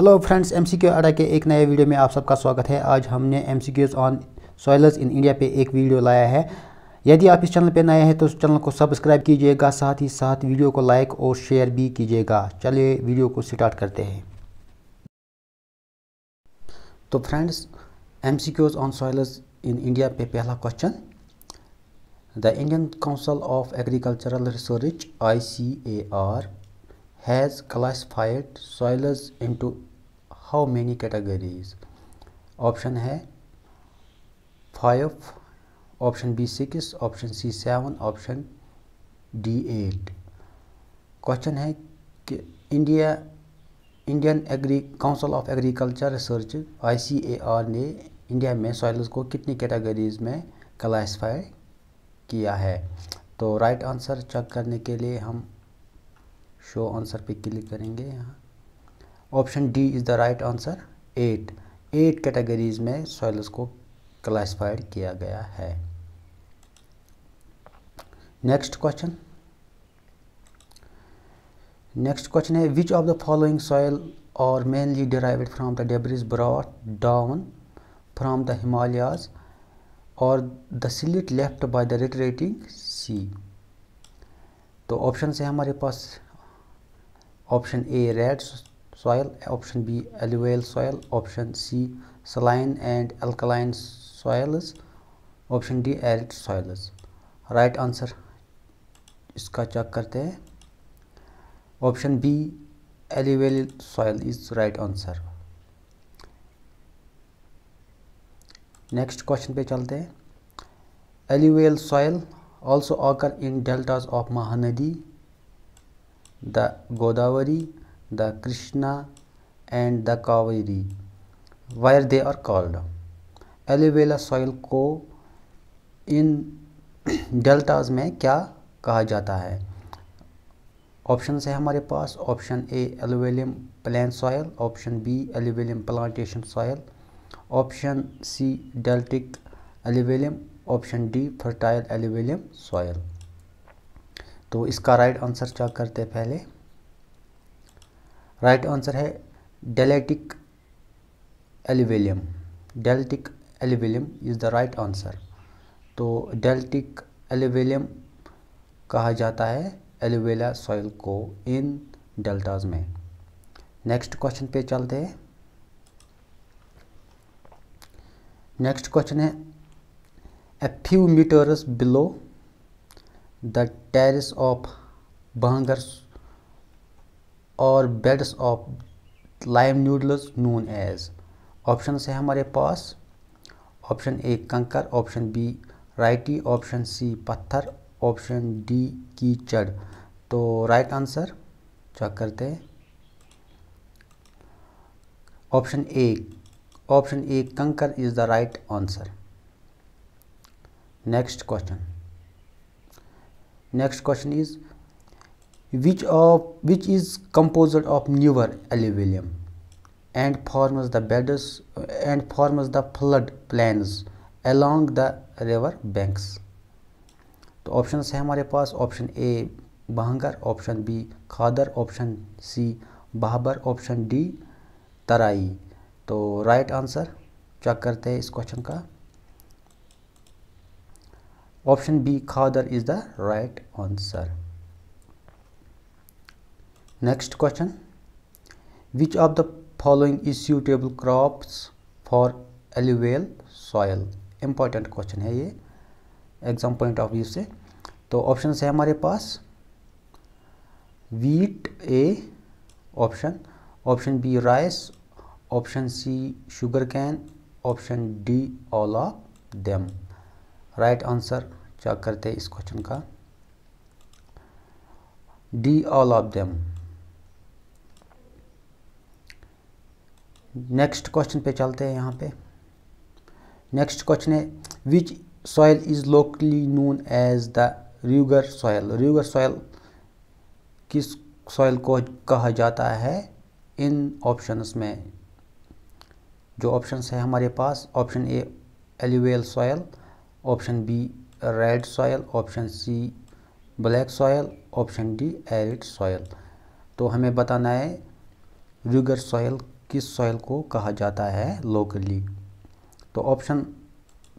Hello friends M C Q Adda के एक नए वीडियो में आप सबका स्वागत है आज हमने M C Qs on soils in India पे एक वीडियो लाया है यदि आप इस चैनल पे नए हैं तो उस चैनल को सब्सक्राइब कीजिएगा साथ ही साथ वीडियो को लाइक और शेयर भी कीजिएगा चलिए वीडियो को स्टार्ट करते हैं तो friends M C Qs on soils in India पे पहला question the Indian council of agricultural research I C A R has classified soils into how many categories option है five option B six option C seven option D eight question है कि India Indian agri council of agriculture research ICAR ने India में soils को कितनी categories में classify किया है तो राइट आंसर चेक करने के लिए हम शो आंसर पे क्लिक करेंगे यहाँ option D is the right answer eight eight categories में सॉइल्स को क्लासिफाइड किया गया है नेक्स्ट क्वेश्चन नेक्स्ट क्वेश्चन है which of the following soil are mainly derived from the debris brought down from the Himalayas और the silt left by the retreating sea तो option से हमारे पास option A red soil option b alluvial soil option c saline and alkaline soils option D arid soils right answer इसका check करते हैं option B alluvial soil is right answer next question पे चलते हैं alluvial soil also occur in deltas of Mahanadi the Godavari the Krishna and the Kaveri, where they are called alluvial soil को in deltas में क्या कहा जाता है ऑप्शन है हमारे पास option A alluvium plain soil option B alluvium plantation soil option C deltaic alluvium option D fertile alluvium soil तो इसका राइट आंसर चेक करते पहले राइट आंसर है deltaic alluvium deltaic alluvium is the right answer तो deltaic alluvium कहा जाता है alluvial soil को इन डेल्टाज में नेक्स्ट क्वेश्चन पे चलते हैं नेक्स्ट क्वेश्चन है a few metres below the terraces of Bangar's are beds of lime nodules known as option है हमारे पास option A kankar option B राइटी option C patthar option D कीचड़ तो राइट आंसर चेक करते हैं option A option A kankar is the right answer next question next question is which of which is composed of newer alluvium and forms the beds and forms the flood plains along the river banks तो option है हमारे पास option A bhangar option B khadar option C bhabar option D Terai तो right answer check करते हैं इस question का option B khadar is the right answer next question which of the following is suitable crops for alluvial soil? Important question है ये exam point of view से तो option है हमारे पास wheat A option option B rice option C sugar cane option D all of them right answer check करते हैं इस क्वेश्चन का D all of them next question पे चलते हैं यहाँ पे नेक्स्ट क्वेश्चन है which soil is locally known as the regur soil regur soil किस सॉयल को कहा जाता है इन ऑप्शंस में जो ऑप्शंस है हमारे पास option A alluvial soil option B red soil option C black soil option D arid soil तो हमें बताना है रूगर सॉयल किस सॉइल को कहा जाता है लोकली तो ऑप्शन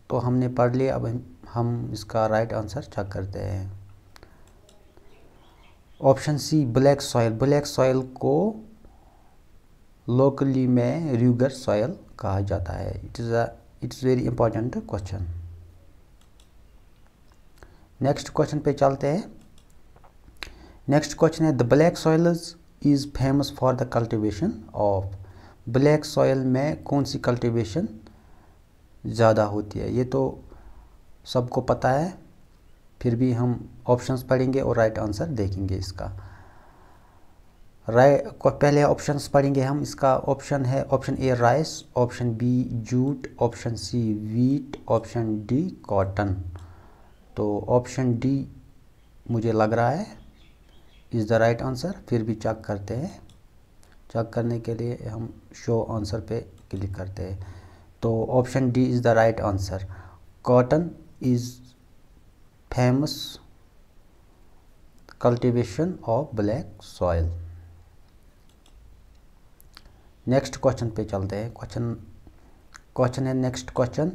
तो हमने पढ़ लिया अब हम इसका राइट आंसर चेक करते हैं option C black soil black soil को लोकली में र्यूगर सॉइल कहा जाता है it is it's very important question next question पे चलते हैं नेक्स्ट क्वेश्चन है the black soil is famous for the cultivation of black soil में कौन सी कल्टीवेशन ज़्यादा होती है ये तो सबको पता है फिर भी हम ऑप्शंस पढ़ेंगे और राइट आंसर देखेंगे इसका राय पहले ऑप्शंस पढ़ेंगे हम इसका ऑप्शन है option A rice option B jute option C wheat option D cotton तो ऑप्शन डी मुझे लग रहा है इज़ द राइट आंसर फिर भी चेक करते हैं चेक करने के लिए हम शो आंसर पे क्लिक करते हैं तो option D is the right answer cotton is famous cultivation of black soil next question पे चलते हैं क्वेश्चन क्वेश्चन है next question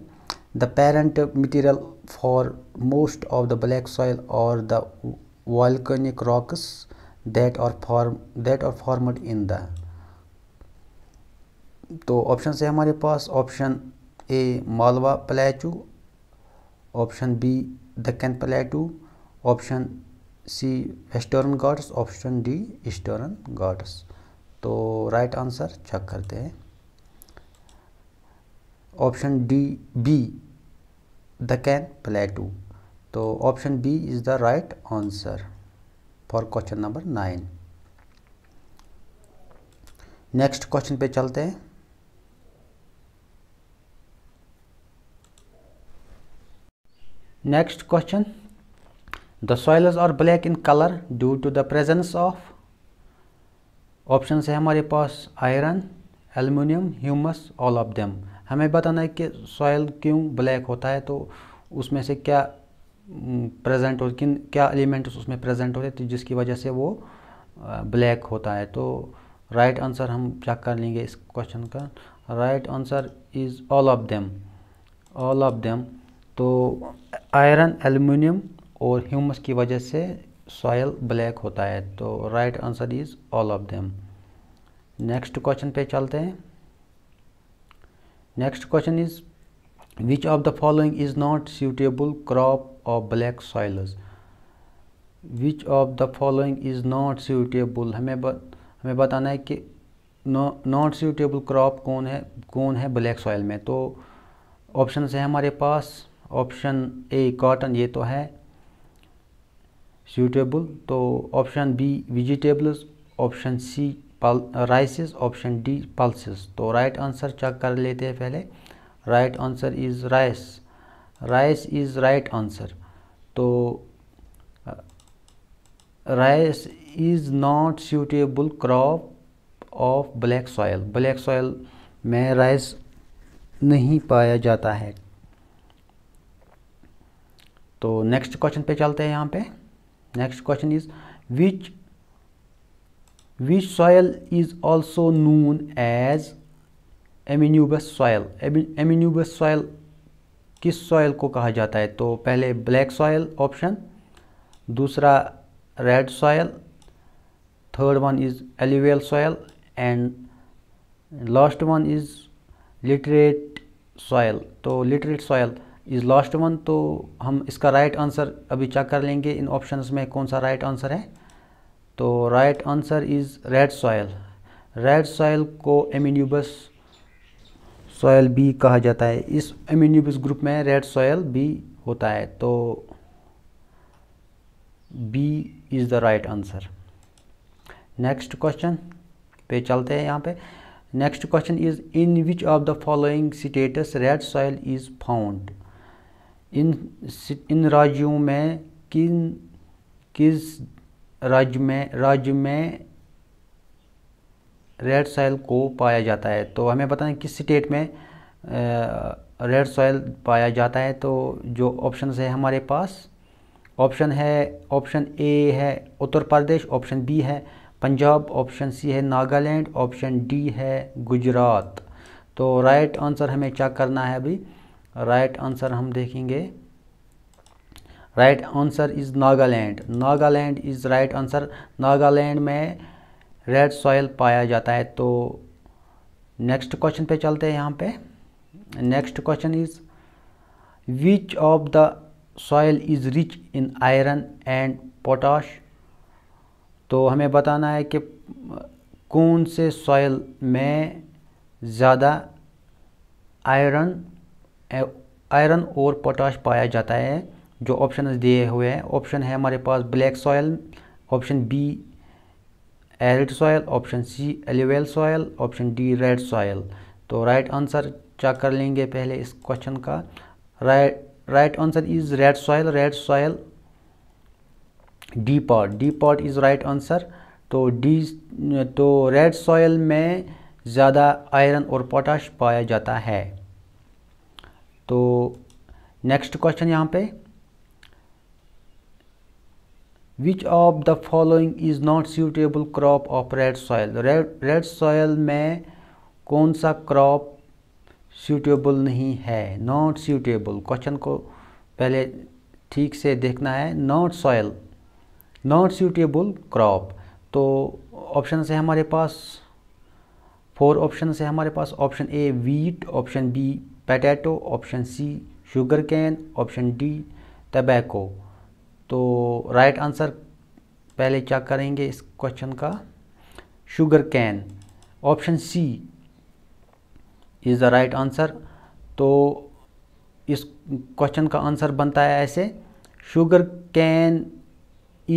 the parent material for most of the black soil are the volcanic rocks that are form that are formed in the तो option से हमारे पास option A Malwa plateau option B Deccan plateau option C western Ghats option D eastern Ghats तो right answer check करते हैं option D B Deccan plateau तो option B is the right answer for question number nine next question पे चलते हैं next question the soils are black in colour due to the presence of option है हमारे पास iron aluminium humus all of them हमें बताना है कि सॉयल क्यों ब्लैक होता है तो उसमें से क्या प्रेजेंट हो किन क्या एलिमेंट्स उसमें प्रेजेंट होते हैं तो जिसकी वजह से वो ब्लैक होता है तो राइट right आंसर हम चेक कर लेंगे इस क्वेश्चन का right answer is all of them all of them तो आयरन एलमिनियम और ह्यूमस की वजह से सॉयल ब्लैक होता है तो right answer is all of them next question पे चलते हैं next question is which of the following is not suitable crop of black soils which of the following is not suitable हमें बत, हमें बताना है कि नॉट सूटेबल क्रॉप कौन है कौन है ब्लैक सॉइल में तो ऑप्शन है हमारे पास ऑप्शन ए कॉटन ये तो है सूटेबल तो option B vegetables option C rices option D pulses तो राइट आंसर चेक कर लेते हैं पहले right answer is rice rice is right answer तो rice is not suitable crop of black soil black soil में rice नहीं पाया जाता है तो नेक्स्ट क्वेश्चन पे चलते हैं यहाँ पे next question is which which soil is also known as omnibus soil omnibus soil किस सॉयल को कहा जाता है तो पहले ब्लैक सॉयल ऑप्शन दूसरा red soil third one is alluvial soil and last one is laterite soil तो laterite soil is last one तो हम इसका राइट right आंसर अभी चेक कर लेंगे इन ऑप्शन में कौन सा राइट right आंसर है तो right answer is red soil red soil को एमिन्यूबस सॉयल बी कहा जाता है इस एमिन्यूबस ग्रुप में रेड सॉयल बी होता है तो B is the right answer next question पे चलते हैं यहाँ पे next question is in which of the following states red soil is found in in राज्यों में किन किस राज्य में राज्य में रेड सॉइल को पाया जाता है तो हमें बताएं किस स्टेट में रेड सॉइल पाया जाता है तो जो ऑप्शन है हमारे पास ऑप्शन है ऑप्शन ए है उत्तर प्रदेश ऑप्शन बी है पंजाब ऑप्शन सी है नागालैंड ऑप्शन डी है गुजरात तो राइट आंसर हमें चेक करना है अभी राइट आंसर हम देखेंगे right answer is Nagaland Nagaland is right answer Nagaland में रेड सॉयल पाया जाता है तो नेक्स्ट क्वेश्चन पे चलते हैं यहाँ पे next question is which of the soil is rich in iron and potash तो हमें बताना है कि कौन से सॉयल में ज़्यादा आयरन आयरन और पोटाश पाया जाता है जो ऑप्शन दिए हुए हैं ऑप्शन है हमारे पास black soil option B arid soil option C alluvial soil option D red soil तो राइट आंसर चेक कर लेंगे पहले इस क्वेश्चन का right right answer is red soil red soil D part D part is right answer तो D तो red soil में ज़्यादा आयरन और पोटाश पाया जाता है तो नेक्स्ट क्वेश्चन यहाँ पे which of the following is not suitable crop of red soil red soil में कौन सा क्रॉप सूटेबल नहीं है नॉट सूटेबल क्वेश्चन को पहले ठीक से देखना है not soil not suitable crop तो ऑप्शन से हमारे पास फोर ऑप्शन से हमारे पास option A wheat option B potato option C sugar cane option D tobacco तो राइट आंसर पहले चेक करेंगे इस क्वेश्चन का sugar cane option C is the right answer तो इस क्वेश्चन का आंसर बनता है ऐसे sugarcane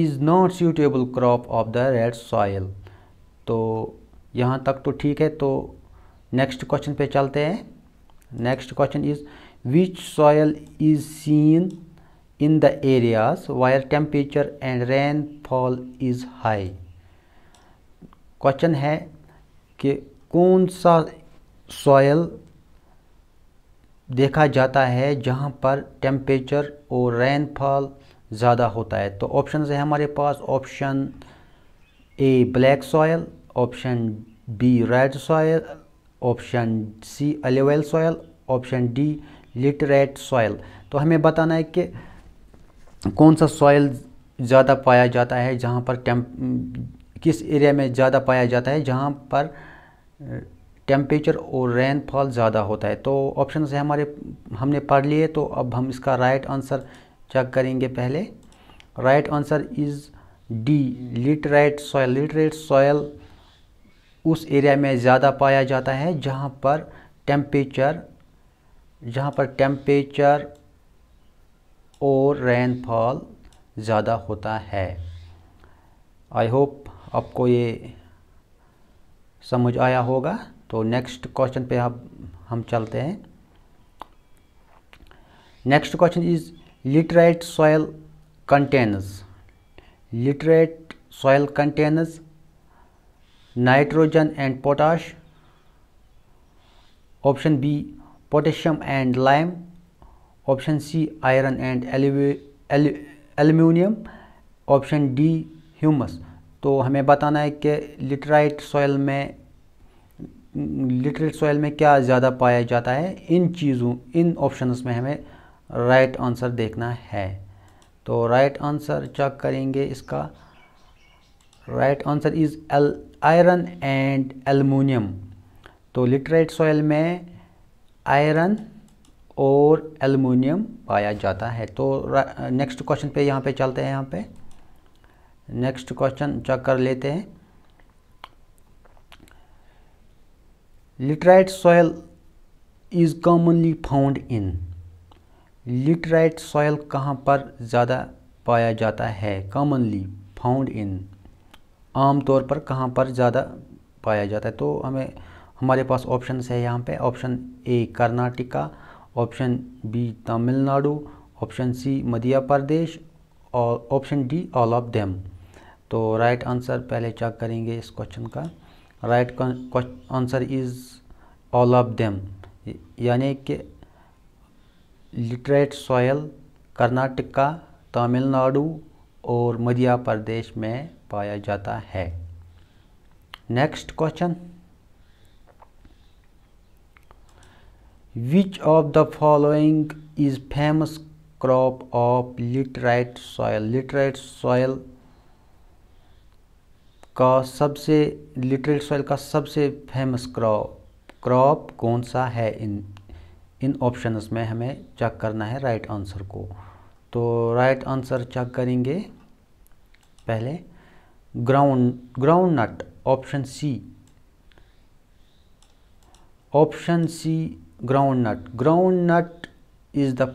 is not suitable crop of the red soil तो यहाँ तक तो ठीक है तो नेक्स्ट क्वेश्चन पे चलते हैं next question is which soil is seen in the areas where temperature and rainfall is high question है कि कौन सा सॉयल देखा जाता है जहाँ पर टेम्परेचर और रेनफॉल ज़्यादा होता है तो ऑप्शन है हमारे पास option A black soil option B red soil option C alluvial soil option D laterite soil तो हमें बताना है कि कौन सा सॉयल ज़्यादा पाया जाता है जहाँ पर टेम किस एरिया में ज़्यादा पाया जाता है जहाँ पर टेम्परेचर और रेनफॉल ज़्यादा होता है तो ऑप्शन से हमारे हमने पढ़ लिए तो अब हम इसका राइट आंसर चेक करेंगे पहले right answer is D laterite soil laterite soil उस एरिया में ज़्यादा पाया जाता है जहाँ पर टेम्परेचर जहाँ पर टेम्परेचर और रेनफॉल ज़्यादा होता है आई होप आपको ये समझ आया होगा तो नेक्स्ट क्वेश्चन पे आप हम चलते हैं next question is laterite soil contains laterite soil contains nitrogen and potash option B potassium and lime option C iron and aluminium option D humus तो हमें बताना है कि लिटराइट सॉइल में लिटरेट सॉइल में क्या ज़्यादा पाया जाता है इन चीज़ों इन ऑप्शंस में हमें राइट right आंसर देखना है तो राइट right आंसर चेक करेंगे इसका right answer is L iron and aluminium तो लिटरेट सॉयल में आयरन और एलमोनियम पाया जाता है तो नेक्स्ट क्वेश्चन पे यहाँ पे चलते हैं यहाँ पे नेक्स्ट क्वेश्चन चेक कर लेते हैं laterite soil is commonly found in laterite soil कहाँ पर ज़्यादा पाया जाता है कॉमनली फाउंड इन आम तौर पर कहाँ पर ज़्यादा पाया जाता है तो हमें हमारे पास ऑप्शन है यहाँ पे option A Karnataka option B Tamil Nadu option C Madhya Pradesh और option D all of them तो राइट आंसर पहले चेक करेंगे इस क्वेश्चन का right answer is all of them यानी कि लिटरेट सॉयल कर्नाटका तमिलनाडु और मध्य प्रदेश में पाया जाता है next question which of the following is famous crop of laterite soil laterite soil का सबसे लिटरेट सॉइल का सबसे फेमस क्रॉप क्रॉप कौन सा है इन इन ऑप्शंस में हमें चेक करना है राइट right आंसर को तो राइट आंसर चेक करेंगे पहले ground groundnut option C option C groundnut groundnut is the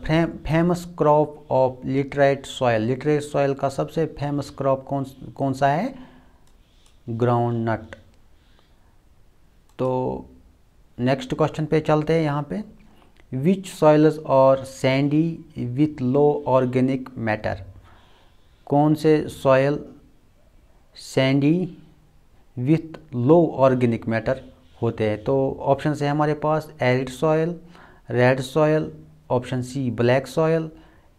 famous crop of laterite soil laterite soil का सबसे फेमस क्रॉप कौन कौन सा है ग्राउंड नट तो नेक्स्ट क्वेश्चन पे चलते हैं यहाँ पे विच soils are sandy with low organic matter कौन से soil sandy with low organic matter होते हैं तो ऑप्शन से हमारे पास arid soil red soil option C black soil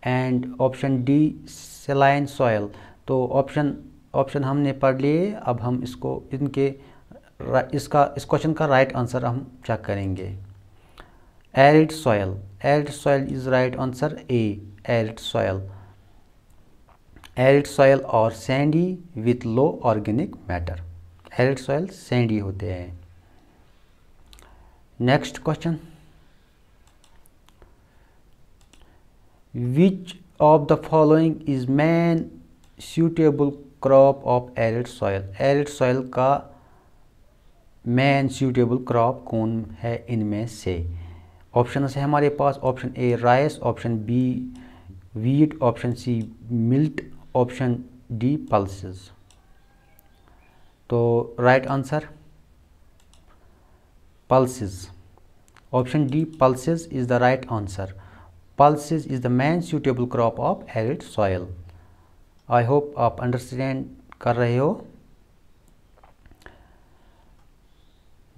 and option D saline soil तो ऑप्शन ऑप्शन हमने पढ़ लिए अब हम इसको इनके इसका इस क्वेश्चन का राइट आंसर हम चेक करेंगे arid soil arid soil is right answer a arid soil arid soil और sandy with low organic matter arid soil sandy होते हैं next question which of the following is main suitable crop of arid soil arid soil का main suitable crop कौन है इनमें से option है हमारे पास option A rice option B wheat option C millet option D pulse तो right answer pulse option D pulse is the right answer pulses is the main suitable crop of arid soil I hope आप understand कर रहे हो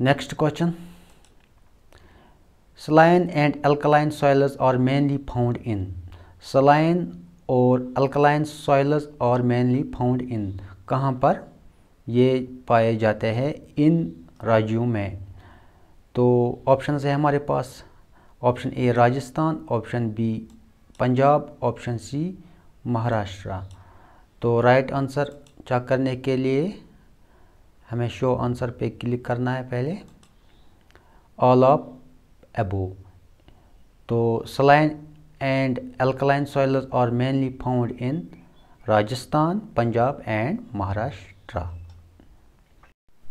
next question Saline and alkaline soils are mainly found in saline और alkaline soils are mainly found in कहाँ पर ये पाए जाते हैं इन राज्यों में तो ऑप्शन है हमारे पास option A Rajasthan option B Punjab option C Maharashtra तो राइट आंसर चेक करने के लिए हमें शो आंसर पे क्लिक करना है पहले ऑल ऑफ above. So तो saline and alkaline soils are mainly found in Rajasthan Punjab and Maharashtra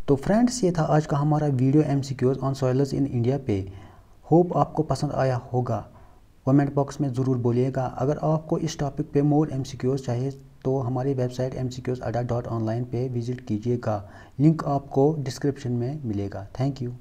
तो फ्रेंड्स ये था आज का हमारा video M C Qs on soils in India पे होप आपको पसंद आया होगा कमेंट बॉक्स में ज़रूर बोलिएगा अगर आपको इस टॉपिक पे मोर एम सी क्यूज़ चाहिए तो हमारी website M C Qs adda dot online पर विज़िट कीजिएगा लिंक आपको डिस्क्रिप्शन में मिलेगा थैंक यू